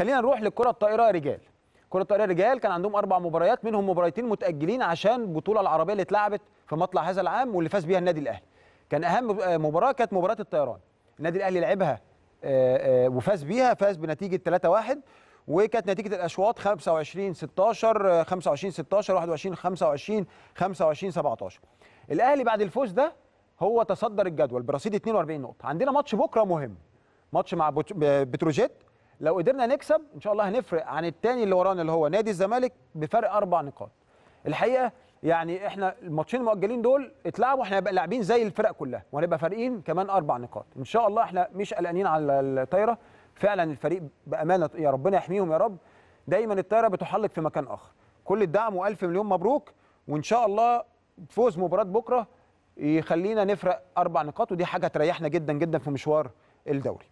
خلينا نروح للكره الطائره رجال كره الطائره رجال كان عندهم اربع مباريات منهم مباراتين متاجلين عشان البطوله العربيه اللي اتلعبت في مطلع هذا العام واللي فاز بيها النادي الاهلي كان اهم مباراه كانت مباراه الطيران النادي الاهلي لعبها آه، آه، وفاز بيها فاز بنتيجه 3-1 وكانت نتيجه الاشواط 25 16 25 16 21 25 25 17 الاهلي بعد الفوز ده هو تصدر الجدول برصيد 42 نقطه عندنا ماتش بكره مهم ماتش مع بتروجيت لو قدرنا نكسب ان شاء الله هنفرق عن الثاني اللي ورانا اللي هو نادي الزمالك بفرق اربع نقاط الحقيقه يعني احنا الماتشين المؤجلين دول اتلعبوا احنا هنبقى لاعبين زي الفرق كلها وهنبقى فارقين كمان اربع نقاط ان شاء الله احنا مش قلقانين على الطايره فعلا الفريق بامانه يا ربنا يحميهم يا رب دايما الطايره بتحلق في مكان اخر كل الدعم والف مليون مبروك وان شاء الله فوز مباراه بكره يخلينا نفرق اربع نقاط ودي حاجه تريحنا جدا جدا في مشوار الدوري